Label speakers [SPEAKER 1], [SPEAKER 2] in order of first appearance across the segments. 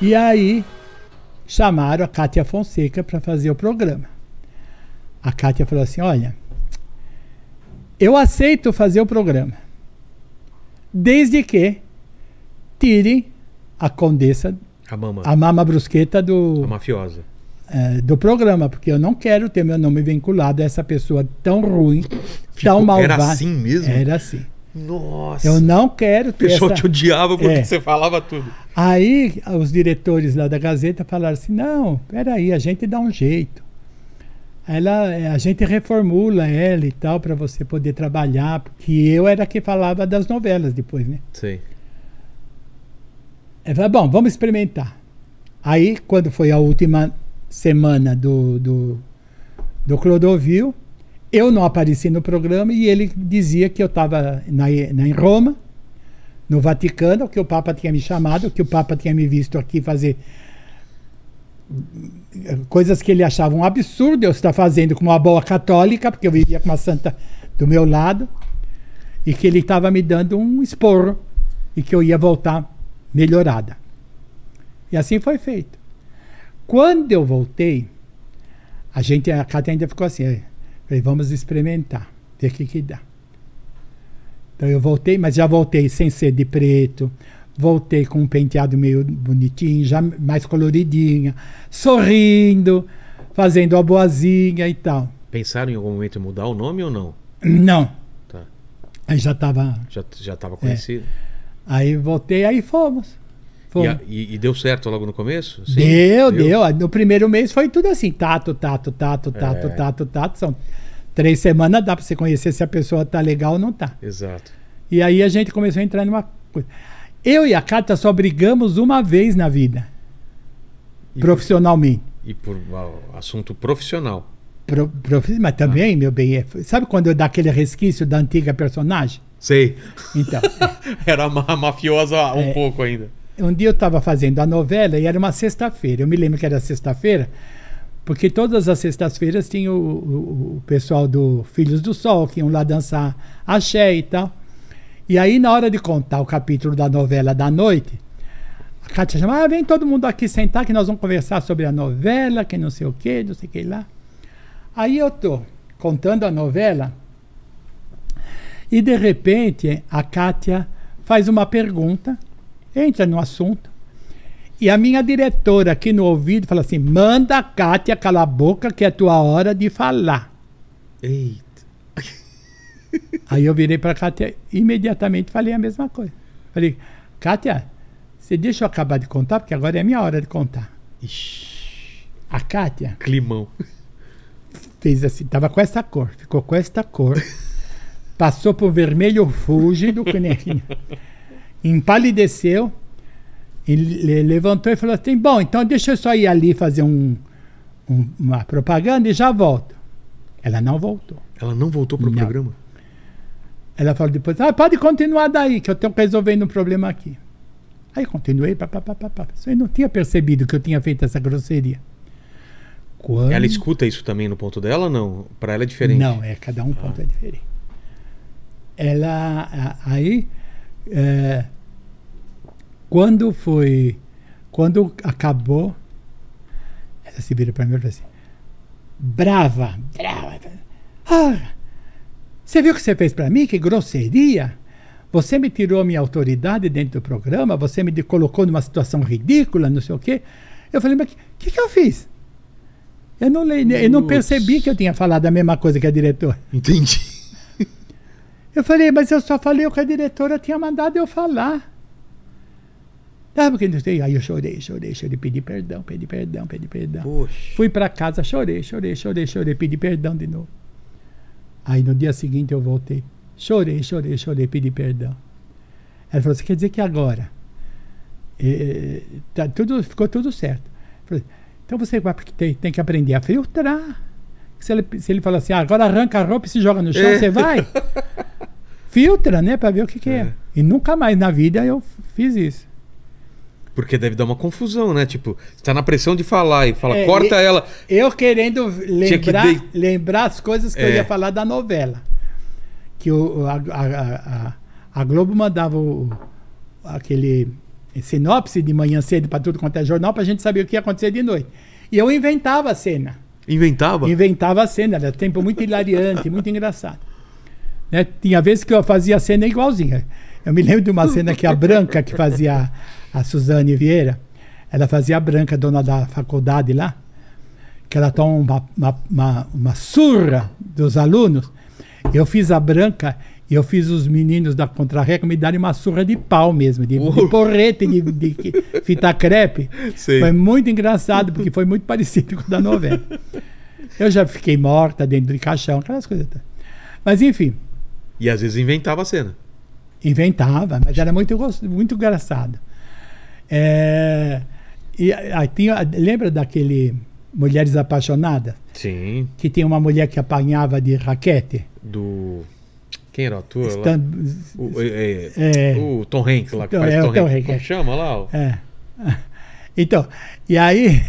[SPEAKER 1] E aí chamaram a Cátia Fonseca para fazer o programa. A Cátia falou assim: Olha, eu aceito fazer o programa, desde que tirem a condessa, a mama, a mama brusqueta do. A mafiosa. É, do programa, porque eu não quero ter meu nome vinculado a essa pessoa tão ruim, tão malvada. Era assim mesmo? Era assim. Nossa. Eu não quero ter. O pessoal essa... te odiava porque é. você falava tudo. Aí os diretores lá da Gazeta falaram assim: não, peraí, a gente dá um jeito. Ela, eh, a gente reformula ela e tal para você poder trabalhar, porque eu era que falava das novelas depois, né? Sim. Ela falou, bom, vamos experimentar. Aí, quando foi a última semana do, do, do Clodovil, eu não apareci no programa e ele dizia que eu estava na, na, em Roma, no Vaticano, que o Papa tinha me chamado, que o Papa tinha me visto aqui fazer eh, coisas que ele achava um absurdo eu estar fazendo como uma boa católica, porque eu vivia com uma santa do meu lado, e que ele estava me dando um esporro e que eu ia voltar melhorada. E assim foi feito. Quando eu voltei, a gente, a Cátia ainda ficou assim, Falei, vamos experimentar, ver o que, que dá. Então eu voltei, mas já voltei sem ser de preto, voltei com um penteado meio bonitinho, já mais coloridinha, sorrindo, fazendo a boazinha e tal. Pensaram em algum momento mudar o nome ou não? Não. Tá. Aí já estava. Já, já é. conhecido. É. Aí voltei, aí fomos. E, e, deu certo logo no começo? Sim, deu, deu, deu, No primeiro mês foi tudo assim: tato, tato, tato, tato, é. tato, tato. São três semanas, dá para você conhecer se a pessoa tá legal ou não tá. Exato. E aí a gente começou a entrar numa coisa. Eu e a Cata só brigamos uma vez na vida. E profissionalmente. Por, e por assunto profissional. Pro, prof, mas também, ah. meu bem, é, sabe quando eu dá aquele resquício da antiga personagem? Sei. Então. Era ma mafiosa um é, pouco ainda um dia eu estava fazendo a novela e era uma sexta-feira. Eu me lembro que era sexta-feira, porque todas as sextas-feiras tinha o, o, o, pessoal do Filhos do Sol, que iam lá dançar axé e tal. E aí, na hora de contar o capítulo da novela da noite, a Kátia chama: ah, vem todo mundo aqui sentar que nós vamos conversar sobre a novela, que não sei o que, não sei o que lá. Aí eu estou contando a novela e de repente a Kátia faz uma pergunta entra no assunto. E a minha diretora aqui no ouvido fala assim: manda a Kátia calar a boca que é tua hora de falar. Eita. Aí eu virei para Kátia imediatamente falei a mesma coisa. Falei, Kátia, você deixa eu acabar de contar, porque agora é minha hora de contar. Ixi. A Kátia. Climão. Fez assim, tava com essa cor, ficou com essa cor. passou pro vermelho fugido, que nem empalideceu, ele levantou e falou assim: Bom, então deixa eu só ir ali fazer um, um, uma propaganda e já volto. Ela não voltou. Ela não voltou para o programa? Ela falou depois: Ah, pode continuar daí, que eu estou resolvendo um problema aqui. Aí continuei, papapá. Você não tinha percebido que eu tinha feito essa grosseria. Quando... Ela escuta isso também no ponto dela ou não? Para ela é diferente? Não, é cada um ponto ah. é diferente. Ela aí é, quando foi. Quando acabou, ela se vira para mim e fala assim: brava, brava. Ah, você viu o que você fez para mim? Que grosseria! Você me tirou a minha autoridade dentro do programa, você me colocou numa situação ridícula, não sei o quê. Eu falei, mas o que, que eu fiz? Eu não, leio, eu não percebi que eu tinha falado a mesma coisa que a diretora. Entendi. Eu falei, mas eu só falei o que a diretora tinha mandado eu falar. Ah, porque não sei. Aí eu chorei, chorei, chorei, pedi perdão, pedi perdão, pedi perdão. Poxa. Fui para casa, chorei, chorei, chorei, chorei, pedi perdão de novo. Aí no dia seguinte eu voltei. Chorei, chorei, chorei, pedi perdão. Ela falou assim: quer dizer que agora? E, eh, tá, tudo, ficou tudo certo. Falei, então você vai, tem, tem que aprender a filtrar. Se ele, se ele falar assim, ah, agora arranca a roupa e se joga no chão, é. você vai. Filtra, né, para ver o que, que é. é. E nunca mais na vida eu fiz isso. Porque deve dar uma confusão, né? Tipo, você tá na pressão de falar e fala, é, corta ela. Eu querendo lembrar, que de... lembrar as coisas que é. eu ia é. falar da novela. Que o, a, a, a, a Globo mandava o, aquele sinopse de manhã cedo para tudo quanto é jornal, pra gente saber o que ia acontecer de noite. E eu inventava a cena. Inventava? Inventava a cena, era tempo muito hilariante, muito engraçado. Né? Tinha vezes que eu fazia a cena igualzinha. Eu me lembro de uma cena que a Branca, que fazia a Suzane Vieira, ela fazia a Branca, dona da faculdade lá, que ela toma uma, uma, uma, uma surra dos alunos. Eu fiz a Branca e eu fiz os meninos da Contrarreca me darem uma surra de pau mesmo, de, uh. de porrete, de, de, fita crepe. Sim. Foi muito engraçado, porque foi muito parecido com o da novela. Eu já fiquei morta dentro de caixão, aquelas coisas. Mas enfim. E às vezes inventava a cena. Inventava, mas era muito, muito engraçado. É, e aí tinha, lembra daquele Mulheres Apaixonadas? Sim. Que tem uma mulher que apanhava de raquete? Do. Quem era o ator? Stan... O, é, é, é, o Tom Hanks lá que faz é, Tom, Tom Hanks. Hanks. Como chama lá? É. Então, e aí.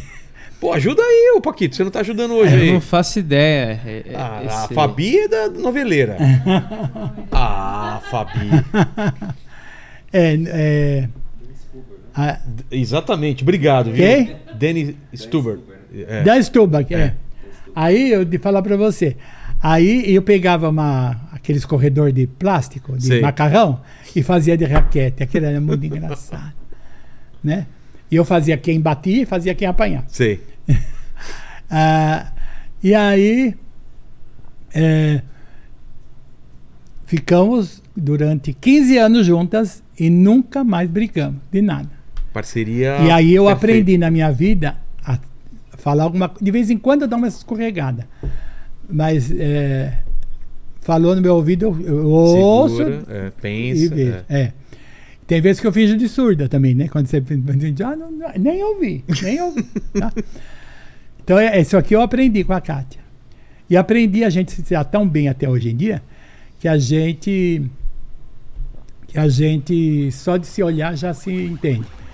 [SPEAKER 1] Pô, ajuda aí, ô Paquito. Você não tá ajudando hoje é, Eu aí. Eu não faço ideia. É, é, ah, esse... A Fabi é da noveleira. ah, Fabi. É. é... A... Exatamente, obrigado, viu? Quem? Danny Stuber. É. Da é. é. Aí eu de falar para você. Aí eu pegava uma, aqueles corredor de plástico, de Sei. macarrão, e fazia de raquete. Aquilo era muito engraçado. Né? E eu fazia quem batia e fazia quem apanhar Sim. Ah, e aí é, ficamos durante 15 anos juntas e nunca mais brigamos de nada. Parceria. E aí eu perfeita. aprendi na minha vida a falar alguma De vez em quando eu dou uma escorregada. Mas é, falou no meu ouvido, eu, eu ouço. É, pensa. É. é. Tem vezes que eu finjo de surda também, né? Quando você. Ah, não, nem ouvi, nem ouvi. tá? Então, é, isso aqui eu aprendi com a Kátia. E aprendi a gente se dar tão bem até hoje em dia que a gente que a gente só de se olhar já se entende.